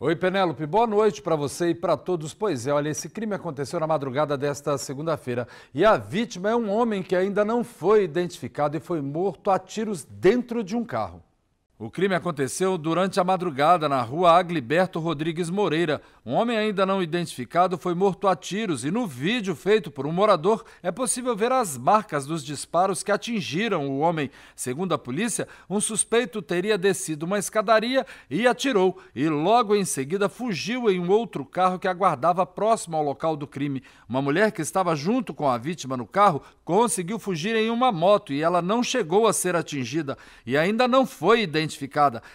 Oi, Penélope, boa noite para você e para todos. Pois é, olha, esse crime aconteceu na madrugada desta segunda-feira e a vítima é um homem que ainda não foi identificado e foi morto a tiros dentro de um carro. O crime aconteceu durante a madrugada na rua Agliberto Rodrigues Moreira. Um homem ainda não identificado foi morto a tiros e no vídeo feito por um morador é possível ver as marcas dos disparos que atingiram o homem. Segundo a polícia, um suspeito teria descido uma escadaria e atirou e logo em seguida fugiu em um outro carro que aguardava próximo ao local do crime. Uma mulher que estava junto com a vítima no carro conseguiu fugir em uma moto e ela não chegou a ser atingida e ainda não foi identificada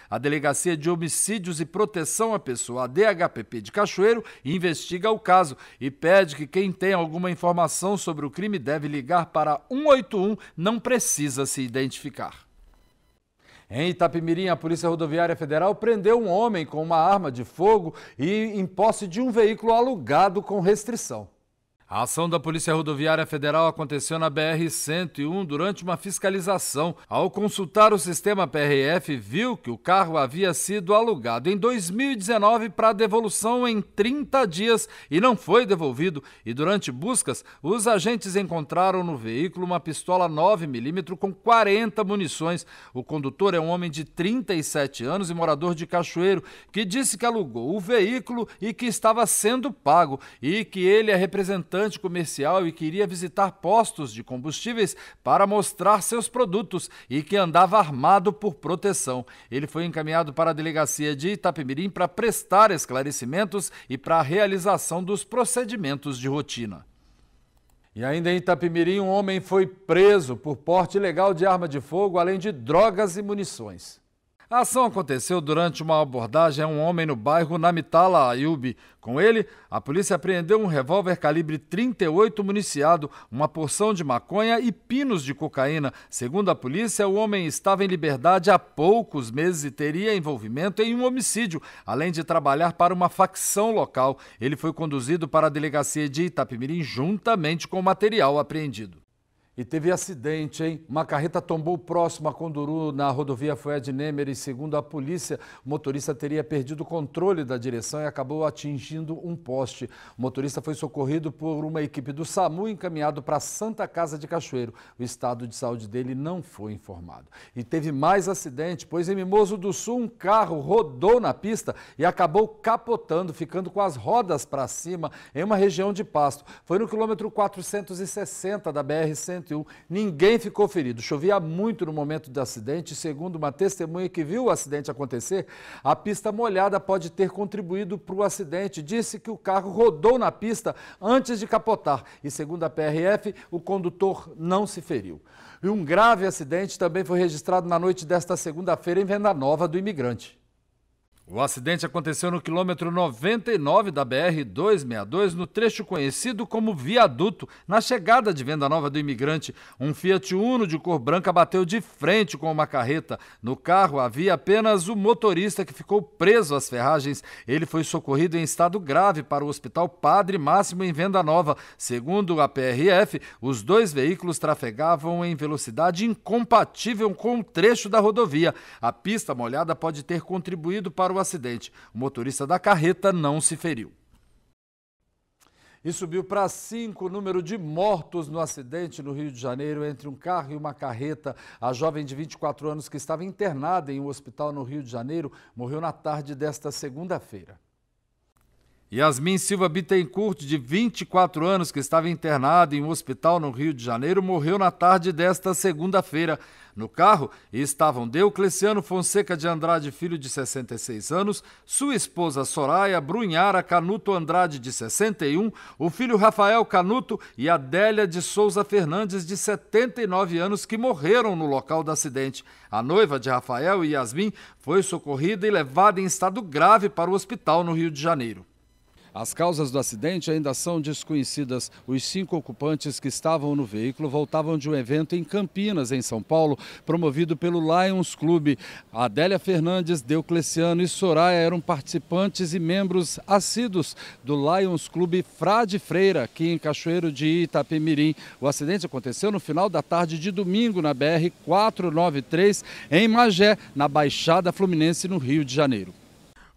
a Delegacia de Homicídios e Proteção à Pessoa, a DHPP de Cachoeiro, investiga o caso e pede que quem tem alguma informação sobre o crime deve ligar para 181, não precisa se identificar. Em Itapemirim, a Polícia Rodoviária Federal prendeu um homem com uma arma de fogo e em posse de um veículo alugado com restrição. A ação da Polícia Rodoviária Federal aconteceu na BR-101 durante uma fiscalização. Ao consultar o sistema PRF, viu que o carro havia sido alugado em 2019 para devolução em 30 dias e não foi devolvido. E durante buscas, os agentes encontraram no veículo uma pistola 9mm com 40 munições. O condutor é um homem de 37 anos e morador de Cachoeiro, que disse que alugou o veículo e que estava sendo pago e que ele é representante comercial e queria visitar postos de combustíveis para mostrar seus produtos e que andava armado por proteção. Ele foi encaminhado para a delegacia de Itapemirim para prestar esclarecimentos e para a realização dos procedimentos de rotina. E ainda em Itapemirim, um homem foi preso por porte ilegal de arma de fogo, além de drogas e munições. A ação aconteceu durante uma abordagem a um homem no bairro Namitala Ayubi. Com ele, a polícia apreendeu um revólver calibre 38 municiado, uma porção de maconha e pinos de cocaína. Segundo a polícia, o homem estava em liberdade há poucos meses e teria envolvimento em um homicídio, além de trabalhar para uma facção local. Ele foi conduzido para a delegacia de Itapemirim juntamente com o material apreendido. E teve acidente, hein? Uma carreta tombou próximo a Conduru, na rodovia Fued e Segundo a polícia, o motorista teria perdido o controle da direção e acabou atingindo um poste. O motorista foi socorrido por uma equipe do SAMU e encaminhado para Santa Casa de Cachoeiro. O estado de saúde dele não foi informado. E teve mais acidente, pois em Mimoso do Sul, um carro rodou na pista e acabou capotando, ficando com as rodas para cima em uma região de pasto. Foi no quilômetro 460 da BR-100. 2021, ninguém ficou ferido. Chovia muito no momento do acidente. Segundo uma testemunha que viu o acidente acontecer, a pista molhada pode ter contribuído para o acidente. Disse que o carro rodou na pista antes de capotar. E segundo a PRF, o condutor não se feriu. E um grave acidente também foi registrado na noite desta segunda-feira em Venda Nova do Imigrante. O acidente aconteceu no quilômetro 99 da BR-262, no trecho conhecido como Viaduto, na chegada de Venda Nova do Imigrante. Um Fiat Uno de cor branca bateu de frente com uma carreta. No carro havia apenas o motorista que ficou preso às ferragens. Ele foi socorrido em estado grave para o Hospital Padre Máximo em Venda Nova. Segundo a PRF, os dois veículos trafegavam em velocidade incompatível com o trecho da rodovia. A pista molhada pode ter contribuído para o acidente. O motorista da carreta não se feriu. E subiu para cinco o número de mortos no acidente no Rio de Janeiro entre um carro e uma carreta. A jovem de 24 anos que estava internada em um hospital no Rio de Janeiro morreu na tarde desta segunda-feira. Yasmin Silva Bittencourt, de 24 anos, que estava internada em um hospital no Rio de Janeiro, morreu na tarde desta segunda-feira. No carro estavam Deocleciano Fonseca de Andrade Filho, de 66 anos, sua esposa Soraya Brunhara Canuto Andrade, de 61, o filho Rafael Canuto e Adélia de Souza Fernandes, de 79 anos, que morreram no local do acidente. A noiva de Rafael, e Yasmin, foi socorrida e levada em estado grave para o hospital no Rio de Janeiro. As causas do acidente ainda são desconhecidas. Os cinco ocupantes que estavam no veículo voltavam de um evento em Campinas, em São Paulo, promovido pelo Lions Clube. Adélia Fernandes, Deucleciano e Soraya eram participantes e membros assíduos do Lions Clube Frade Freira, aqui em Cachoeiro de Itapemirim. O acidente aconteceu no final da tarde de domingo na BR 493, em Magé, na Baixada Fluminense, no Rio de Janeiro.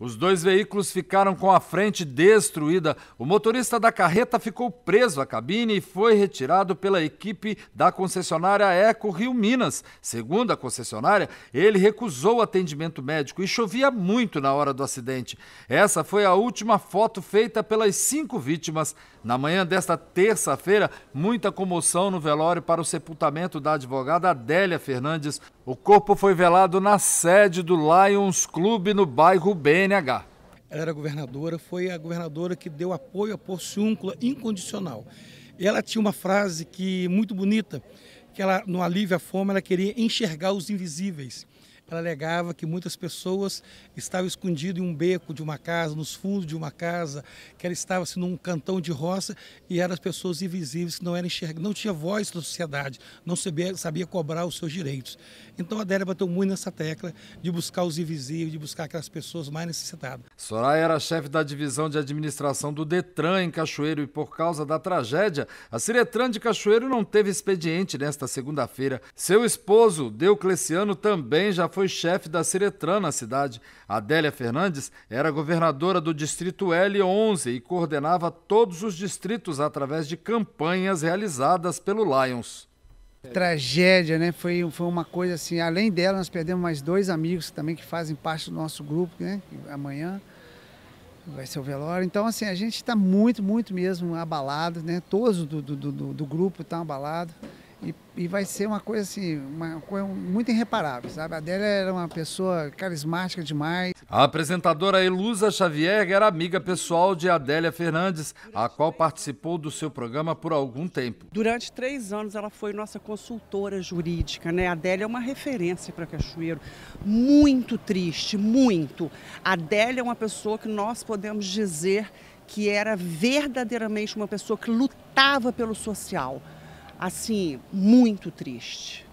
Os dois veículos ficaram com a frente destruída. O motorista da carreta ficou preso à cabine e foi retirado pela equipe da concessionária Eco Rio Minas. Segundo a concessionária, ele recusou atendimento médico e chovia muito na hora do acidente. Essa foi a última foto feita pelas cinco vítimas. Na manhã desta terça-feira, muita comoção no velório para o sepultamento da advogada Adélia Fernandes. O corpo foi velado na sede do Lions Clube no bairro BNH. Ela era governadora, foi a governadora que deu apoio à Porciúncula incondicional. E ela tinha uma frase que muito bonita, que ela no alívio à fome ela queria enxergar os invisíveis. Ela alegava que muitas pessoas estavam escondidas em um beco de uma casa, nos fundos de uma casa, que ela estava assim, num cantão de roça e eram as pessoas invisíveis que não eram enxergadas, não tinha voz na sociedade, não sabia, sabia cobrar os seus direitos. Então a Délia bateu muito nessa tecla de buscar os invisíveis, de buscar aquelas pessoas mais necessitadas. Soraya era chefe da divisão de administração do Detran em Cachoeiro e por causa da tragédia, a Ciretran de Cachoeiro não teve expediente nesta segunda-feira. Seu esposo, Deucleciano, também já foi chefe da Ciretran na cidade. Adélia Fernandes era governadora do distrito L11 e coordenava todos os distritos através de campanhas realizadas pelo Lions. Tragédia, né? Foi, foi uma coisa assim. Além dela, nós perdemos mais dois amigos também que fazem parte do nosso grupo, né? Amanhã vai ser o velório. Então, assim, a gente está muito, muito mesmo abalado, né? Todos do, do, do, do grupo estão tá abalados. E, e vai ser uma coisa assim, uma coisa muito irreparável, sabe? A Adélia era uma pessoa carismática demais. A apresentadora Elusa Xavier era amiga pessoal de Adélia Fernandes, a qual participou do seu programa por algum tempo. Durante três anos ela foi nossa consultora jurídica, né? A Adélia é uma referência para Cachoeiro, muito triste, muito. A Adélia é uma pessoa que nós podemos dizer que era verdadeiramente uma pessoa que lutava pelo social assim, muito triste.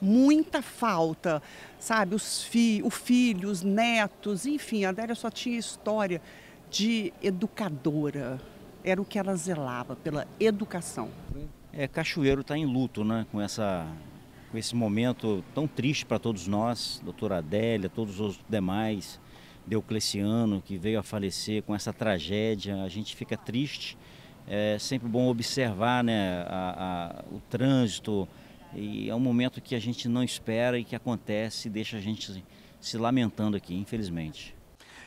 Muita falta, sabe? Os fi o filho, os netos, enfim, a Adélia só tinha história de educadora. Era o que ela zelava, pela educação. É, Cachoeiro está em luto, né? Com, essa, com esse momento tão triste para todos nós, doutora Adélia, todos os demais, Deocleciano, que veio a falecer com essa tragédia. A gente fica triste é sempre bom observar né, a, a, o trânsito. E é um momento que a gente não espera e que acontece e deixa a gente se lamentando aqui, infelizmente.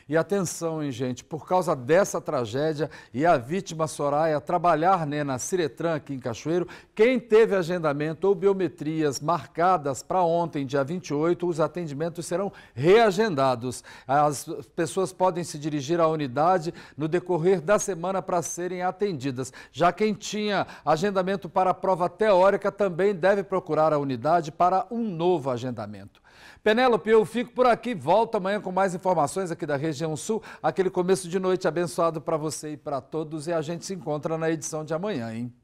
E atenção, hein, gente, por causa dessa tragédia e a vítima Soraya trabalhar né, na Ciretran aqui em Cachoeiro, quem teve agendamento ou biometrias marcadas para ontem, dia 28, os atendimentos serão reagendados. As pessoas podem se dirigir à unidade no decorrer da semana para serem atendidas. Já quem tinha agendamento para a prova teórica também deve procurar a unidade para um novo agendamento. Penélope, eu fico por aqui, volto amanhã com mais informações aqui da região sul. Aquele começo de noite abençoado para você e para todos e a gente se encontra na edição de amanhã, hein?